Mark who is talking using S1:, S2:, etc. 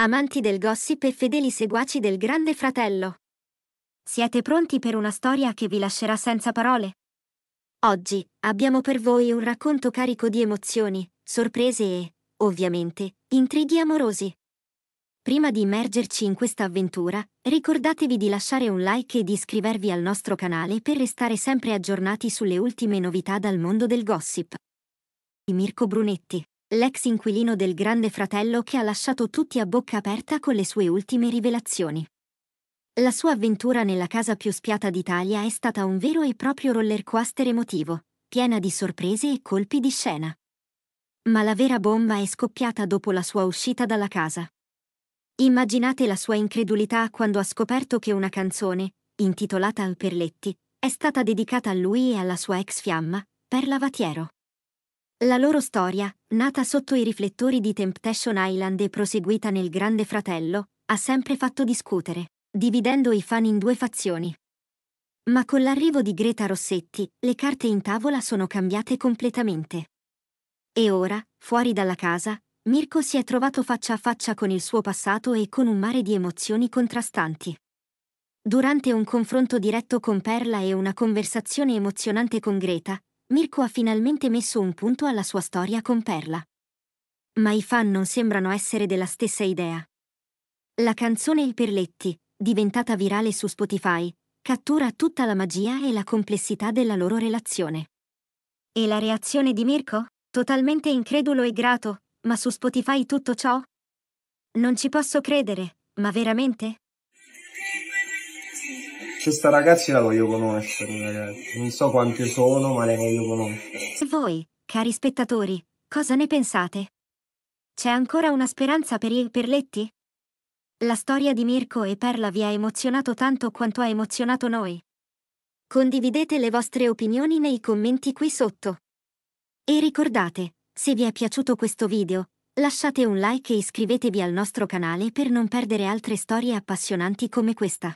S1: Amanti del gossip e fedeli seguaci del Grande Fratello. Siete pronti per una storia che vi lascerà senza parole? Oggi abbiamo per voi un racconto carico di emozioni, sorprese e, ovviamente, intrighi amorosi. Prima di immergerci in questa avventura, ricordatevi di lasciare un like e di iscrivervi al nostro canale per restare sempre aggiornati sulle ultime novità dal mondo del gossip. Mirko Brunetti l'ex inquilino del grande fratello che ha lasciato tutti a bocca aperta con le sue ultime rivelazioni. La sua avventura nella casa più spiata d'Italia è stata un vero e proprio rollercoaster emotivo, piena di sorprese e colpi di scena. Ma la vera bomba è scoppiata dopo la sua uscita dalla casa. Immaginate la sua incredulità quando ha scoperto che una canzone, intitolata Al Perletti, è stata dedicata a lui e alla sua ex fiamma, Perla Vatiero. La loro storia, nata sotto i riflettori di Temptation Island e proseguita nel Grande Fratello, ha sempre fatto discutere, dividendo i fan in due fazioni. Ma con l'arrivo di Greta Rossetti, le carte in tavola sono cambiate completamente. E ora, fuori dalla casa, Mirko si è trovato faccia a faccia con il suo passato e con un mare di emozioni contrastanti. Durante un confronto diretto con Perla e una conversazione emozionante con Greta, Mirko ha finalmente messo un punto alla sua storia con Perla. Ma i fan non sembrano essere della stessa idea. La canzone Il Perletti, diventata virale su Spotify, cattura tutta la magia e la complessità della loro relazione. E la reazione di Mirko? Totalmente incredulo e grato, ma su Spotify tutto ciò? Non ci posso credere, ma veramente? Questa ragazza la voglio conoscere, ragazzi. Non so quante sono, ma le voglio conoscere. Voi, cari spettatori, cosa ne pensate? C'è ancora una speranza per il Perletti? La storia di Mirko e Perla vi ha emozionato tanto quanto ha emozionato noi. Condividete le vostre opinioni nei commenti qui sotto. E ricordate, se vi è piaciuto questo video, lasciate un like e iscrivetevi al nostro canale per non perdere altre storie appassionanti come questa.